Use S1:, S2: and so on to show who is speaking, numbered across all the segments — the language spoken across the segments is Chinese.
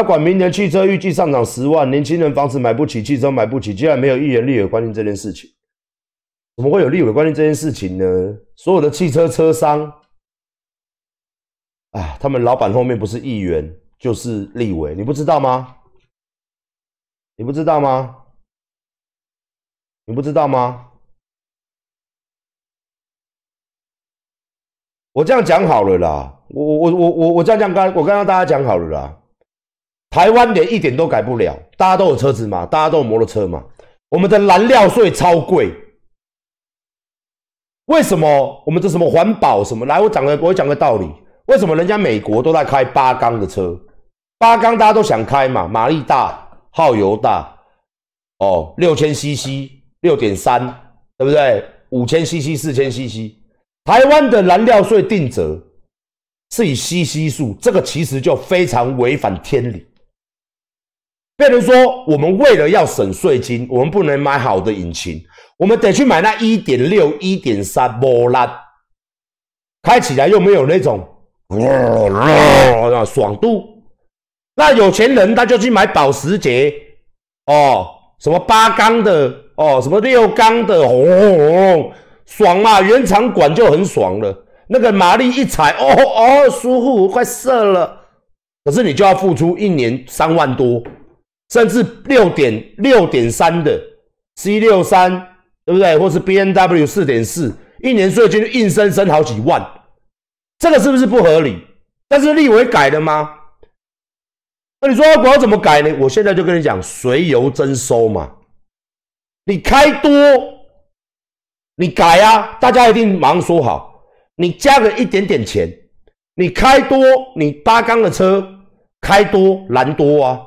S1: 他管明年汽车预计上涨十万，年轻人房子买不起，汽车买不起，竟然没有议员立委关心这件事情，怎么会有立委关心这件事情呢？所有的汽车车商，哎，他们老板后面不是议员就是立委，你不知道吗？你不知道吗？你不知道吗？我这样讲好了啦，我我我我我这样讲，刚我刚刚大家讲好了啦。台湾连一点都改不了，大家都有车子嘛，大家都有摩托车嘛。我们的燃料税超贵，为什么？我们的什么环保什么？来，我讲个，我讲个道理。为什么人家美国都在开八缸的车？八缸大家都想开嘛，马力大，耗油大。哦，六千 CC，六点三，对不对？五千 CC，四千 CC。台湾的燃料税定则是以 CC 数，这个其实就非常违反天理。比如说，我们为了要省税金，我们不能买好的引擎，我们得去买那一点六、一点三，波拉，开起来又没有那种啊爽度。那有钱人他就去买保时捷哦，什么八缸的哦，什么六缸的，哦，爽嘛，原厂管就很爽了。那个马力一踩，哦哦，舒服，快射了。可是你就要付出一年三万多。甚至六点六点三的 C 六三，对不对？或是 B N W 四点四，一年税金就硬生生好几万，这个是不是不合理？但是立委改了吗？那你说我要怎么改呢？我现在就跟你讲，随油增收嘛。你开多，你改啊！大家一定马上说好，你加个一点点钱，你开多，你八缸的车开多难多啊！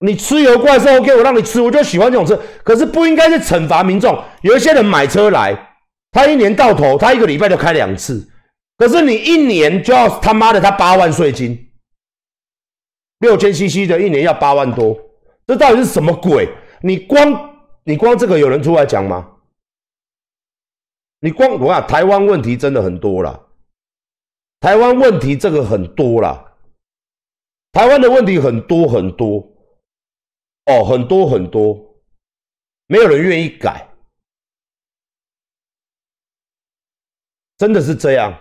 S1: 你吃油怪是 O K，我让你吃，我就喜欢这种车。可是不应该是惩罚民众。有一些人买车来，他一年到头，他一个礼拜就开两次。可是你一年就要他妈的他八万税金，六千 CC 的，一年要八万多，这到底是什么鬼？你光你光这个有人出来讲吗？你光我看台湾问题真的很多了，台湾问题这个很多了，台湾的问题很多很多。哦，很多很多，没有人愿意改，真的是这样。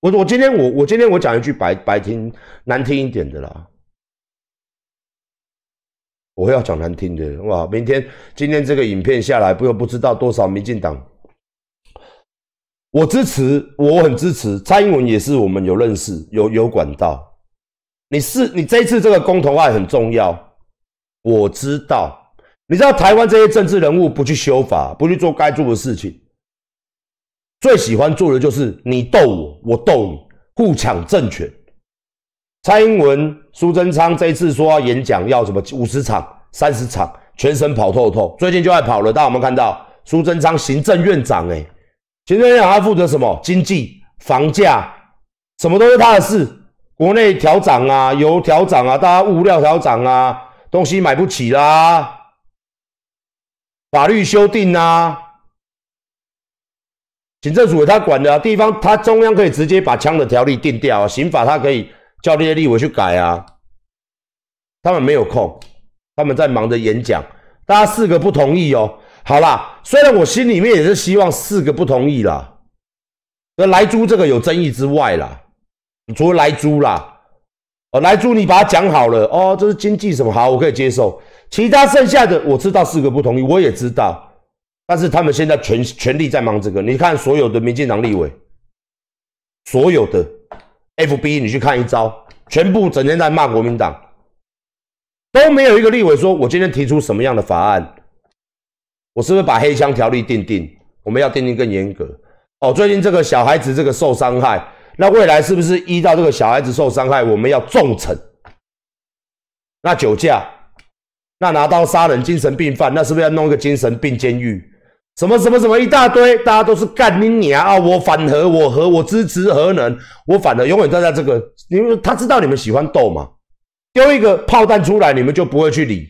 S1: 我我今天我我今天我讲一句白白听难听一点的啦，我要讲难听的哇！明天今天这个影片下来，不不知道多少民进党，我支持，我很支持蔡英文，也是我们有认识有有管道。你是你这一次这个公投案很重要，我知道。你知道台湾这些政治人物不去修法，不去做该做的事情，最喜欢做的就是你斗我，我斗你，互抢政权。蔡英文、苏贞昌这一次说要演讲，要什么五十场、三十场，全省跑透透。最近就在跑了，但我有看到苏贞昌行政院长，诶行政院长他负责什么经济、房价，什么都是他的事。国内调涨啊，油调涨啊，大家物料调涨啊，东西买不起啦。法律修订啊，行政委他管的地方，他中央可以直接把枪的条例定掉啊，刑法他可以叫这些立委去改啊。他们没有空，他们在忙着演讲。大家四个不同意哦，好啦，虽然我心里面也是希望四个不同意啦，而莱猪这个有争议之外啦。除了莱猪啦，哦，莱猪你把它讲好了哦，这是经济什么好，我可以接受。其他剩下的我知道四个不同意，我也知道，但是他们现在全全力在忙这个。你看所有的民进党立委，所有的 F B，你去看一招，全部整天在骂国民党，都没有一个立委说我今天提出什么样的法案，我是不是把黑枪条例定定？我们要定定更严格。哦，最近这个小孩子这个受伤害。那未来是不是遇到这个小孩子受伤害，我们要重惩？那酒驾，那拿刀杀人，精神病犯，那是不是要弄一个精神病监狱？什么什么什么一大堆，大家都是干你你啊啊！我反核，我核，我支持核能，我反核永远站在这个，因为他知道你们喜欢斗嘛，丢一个炮弹出来，你们就不会去理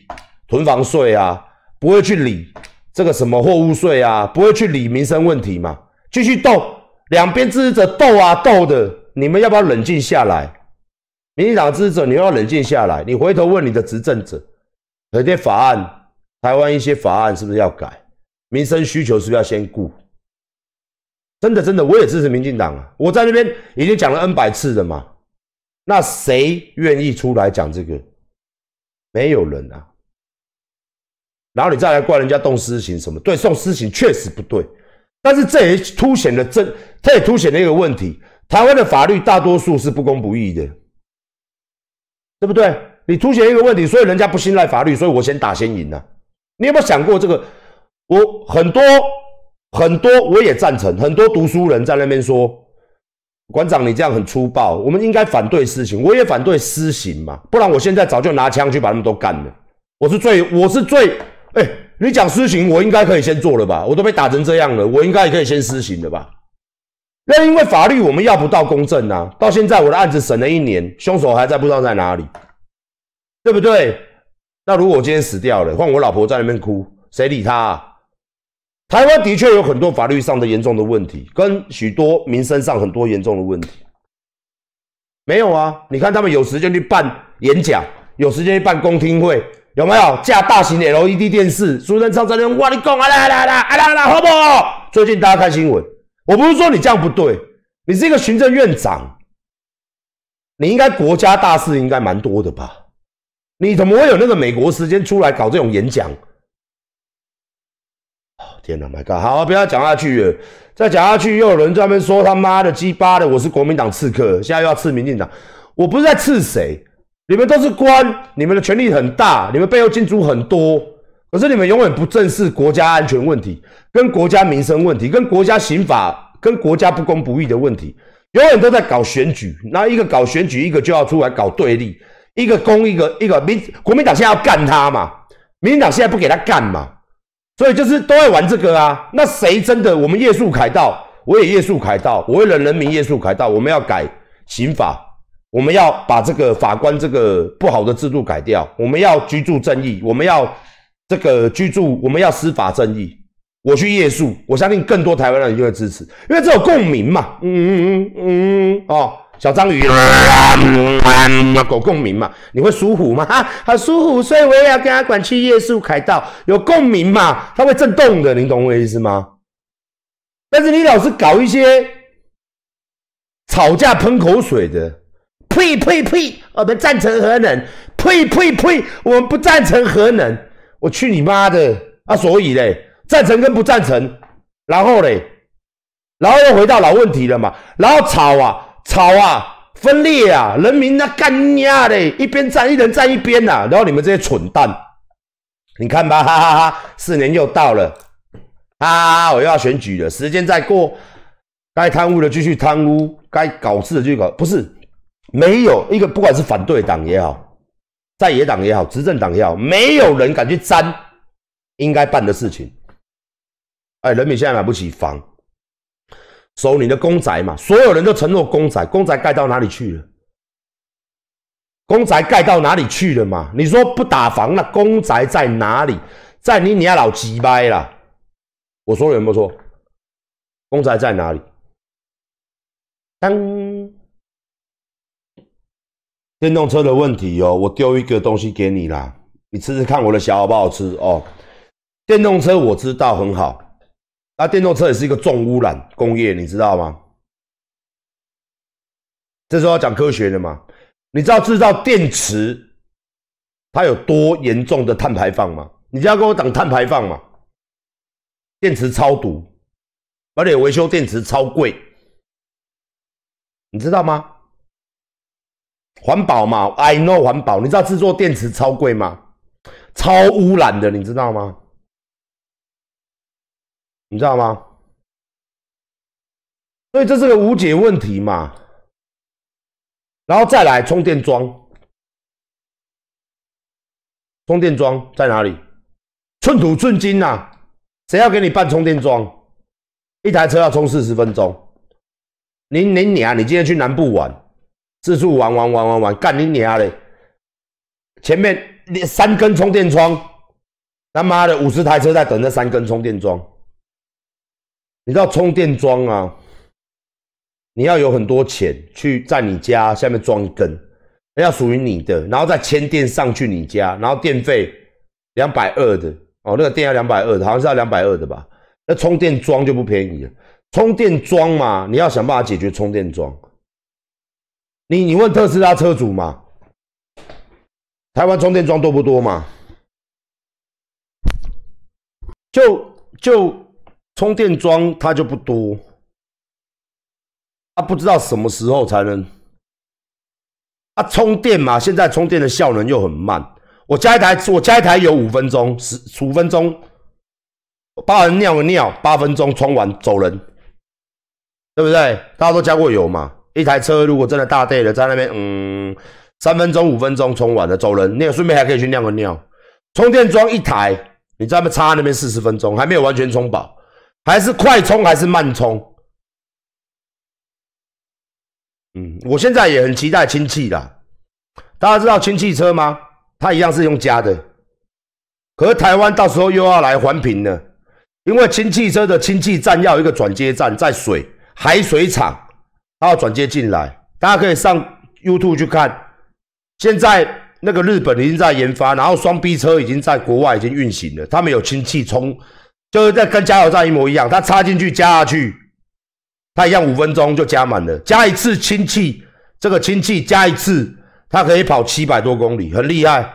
S1: 囤房税啊，不会去理这个什么货物税啊，不会去理民生问题嘛，继续斗。两边支持者斗啊斗的，你们要不要冷静下来？民进党支持者，你要冷静下来。你回头问你的执政者，有些法案，台湾一些法案是不是要改？民生需求是不是要先顾？真的真的，我也支持民进党啊，我在那边已经讲了 N 百次了嘛。那谁愿意出来讲这个？没有人啊。然后你再来怪人家动私刑什么？对，送私刑确实不对。但是这也凸显了这，这也凸显了一个问题：台湾的法律大多数是不公不义的，对不对？你凸显一个问题，所以人家不信赖法律，所以我先打先赢了。你有没有想过这个？我很多很多，我也赞成，很多读书人在那边说：“馆长，你这样很粗暴，我们应该反对私刑。”我也反对私刑嘛，不然我现在早就拿枪去把他们都干了。我是最，我是最，哎。你讲私刑，我应该可以先做了吧？我都被打成这样了，我应该也可以先私刑的吧？那因为法律我们要不到公正啊，到现在我的案子审了一年，凶手还在，不知道在哪里，对不对？那如果我今天死掉了，换我老婆在那边哭，谁理他啊？台湾的确有很多法律上的严重的问题，跟许多民生上很多严重的问题。没有啊？你看他们有时间去办演讲，有时间去办公听会。有没有架大型 LED 电视？苏三唱三轮，我你讲阿拉啦啦阿拉阿好不？最近大家看新闻，我不是说你这样不对，你是一个行政院长，你应该国家大事应该蛮多的吧？你怎么会有那个美国时间出来搞这种演讲？哦天哪，My God！好，不要讲下去，了，再讲下去又有人专门说他妈的鸡巴的，我是国民党刺客，现在又要刺民进党，我不是在刺谁。你们都是官，你们的权力很大，你们背后金主很多，可是你们永远不正视国家安全问题、跟国家民生问题、跟国家刑法、跟国家不公不义的问题，永远都在搞选举。那一个搞选举，一个就要出来搞对立，一个攻，一个一个民国民党现在要干他嘛？民民党现在不给他干嘛？所以就是都在玩这个啊。那谁真的？我们夜宿凯道，我也夜宿凯道，我为了人民夜宿凯道，我们要改刑法。我们要把这个法官这个不好的制度改掉。我们要居住正义，我们要这个居住，我们要司法正义。我去夜宿，我相信更多台湾人就会支持，因为这有共鸣嘛。嗯嗯嗯嗯，哦，小章鱼啊，狗共鸣嘛，你会舒服吗？哈，舒服，所以我也要跟他管去夜宿开道，有共鸣嘛，它会震动的，你懂我意思吗？但是你老是搞一些吵架、喷口水的。呸呸呸！我们赞成核能，呸呸呸！我们不赞成核能，我去你妈的！啊，所以嘞，赞成跟不赞成，然后嘞，然后又回到老问题了嘛。然后吵啊吵啊，分裂啊，人民那干呀嘞，一边站，一人站一边呐。然后你们这些蠢蛋，你看吧，哈哈哈，四年又到了，啊，我又要选举了，时间再过，该贪污的继续贪污，该搞事的继续搞，不是。没有一个，不管是反对党也好，在野党也好，执政党也好，没有人敢去沾应该办的事情。哎，人民现在买不起房，收你的公宅嘛？所有人都承诺公宅，公宅盖到哪里去了？公宅盖到哪里去了嘛？你说不打房了，公宅在哪里？在你你家老鸡掰了。我说有没有错？公宅在哪里？当。电动车的问题哦，我丢一个东西给你啦，你吃吃看我的小好不好吃哦？电动车我知道很好，那电动车也是一个重污染工业，你知道吗？这候要讲科学的嘛？你知道制造电池它有多严重的碳排放吗？你就要跟我讲碳排放嘛？电池超毒，而且维修电池超贵，你知道吗？环保嘛，I know 环保。你知道制作电池超贵吗？超污染的，你知道吗？你知道吗？所以这是个无解问题嘛。然后再来充电桩，充电桩在哪里？寸土寸金呐，谁要给你办充电桩？一台车要充四十分钟。您您你啊，你今天去南部玩？自助玩玩玩玩玩，干你娘的！前面三根充电桩，他妈的五十台车在等那三根充电桩。你知道充电桩啊？你要有很多钱去在你家下面装一根，要属于你的，然后再牵电上去你家，然后电费两百二的哦，那个电要两百二，的，好像是要两百二的吧？那充电桩就不便宜了。充电桩嘛，你要想办法解决充电桩。你你问特斯拉车主嘛？台湾充电桩多不多嘛？就就充电桩它就不多，它不知道什么时候才能。它充电嘛，现在充电的效能又很慢。我加一台，我加一台有五分钟，十五分钟，八人尿个尿，八分钟充完走人，对不对？大家都加过油嘛？一台车如果真的大队了，在那边，嗯，三分钟、五分钟充完了走人，那个顺便还可以去尿个尿。充电桩一台，你在那边插那边四十分钟还没有完全充饱，还是快充还是慢充？嗯，我现在也很期待氢气啦。大家知道氢气车吗？它一样是用加的，可是台湾到时候又要来环评了，因为氢气车的氢气站要一个转接站在水海水厂。然要转接进来，大家可以上 YouTube 去看。现在那个日本已经在研发，然后双 B 车已经在国外已经运行了。他们有氢气充，就是在跟加油站一模一样，它插进去加下去，它一样五分钟就加满了。加一次氢气，这个氢气加一次，它可以跑七百多公里，很厉害。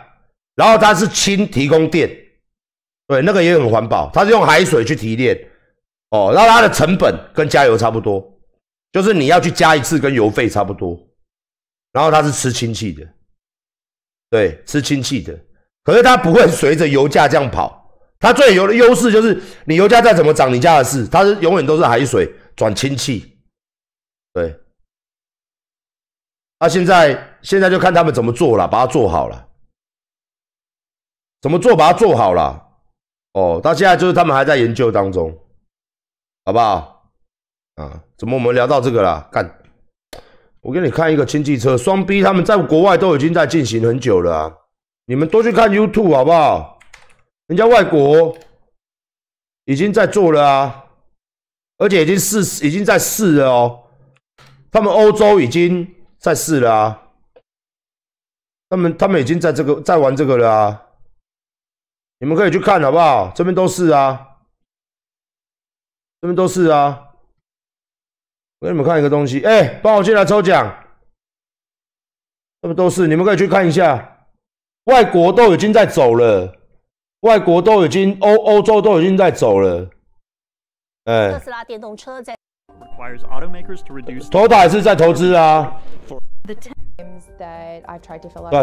S1: 然后它是氢提供电，对，那个也很环保，它是用海水去提炼。哦，那它的成本跟加油差不多。就是你要去加一次，跟油费差不多。然后它是吃氢气的，对，吃氢气的。可是它不会随着油价这样跑。它最有的优势就是，你油价再怎么涨，你家的事。它是永远都是海水转氢气，对。那现在现在就看他们怎么做了，把它做好了。怎么做？把它做好了。哦，到现在就是他们还在研究当中，好不好？啊，怎么我们聊到这个了？干，我给你看一个氢气车，双 B 他们在国外都已经在进行很久了啊！你们多去看 YouTube 好不好？人家外国已经在做了啊，而且已经试已经在试了哦。他们欧洲已经在试了啊，他们他们已经在这个在玩这个了啊！你们可以去看好不好？这边都是啊，这边都是啊。给你们看一个东西，哎，帮我进来抽奖，那不都是？你们可以去看一下，外国都已经在走了，外国都已经欧欧洲都已经在走了，哎，特斯拉电动车在，Toyota 也是在投资啊，不，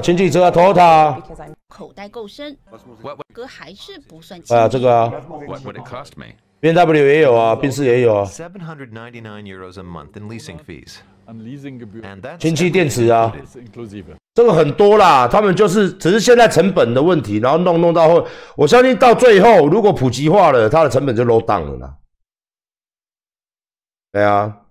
S1: 氢气车，，Toyota。口袋够深，哥还是不算，啊，这个。
S2: B M W 也有啊，奔驰也有啊。
S1: Seven hundred ninety nine euros a month in leasing fees. I'm leasing a. and that's. 氢气电池啊，这个很多啦。他们就是，只是现在成本的问题，然后弄弄到后，我相信到最后，如果普及化了，它的成本就 low down 了呢。对啊。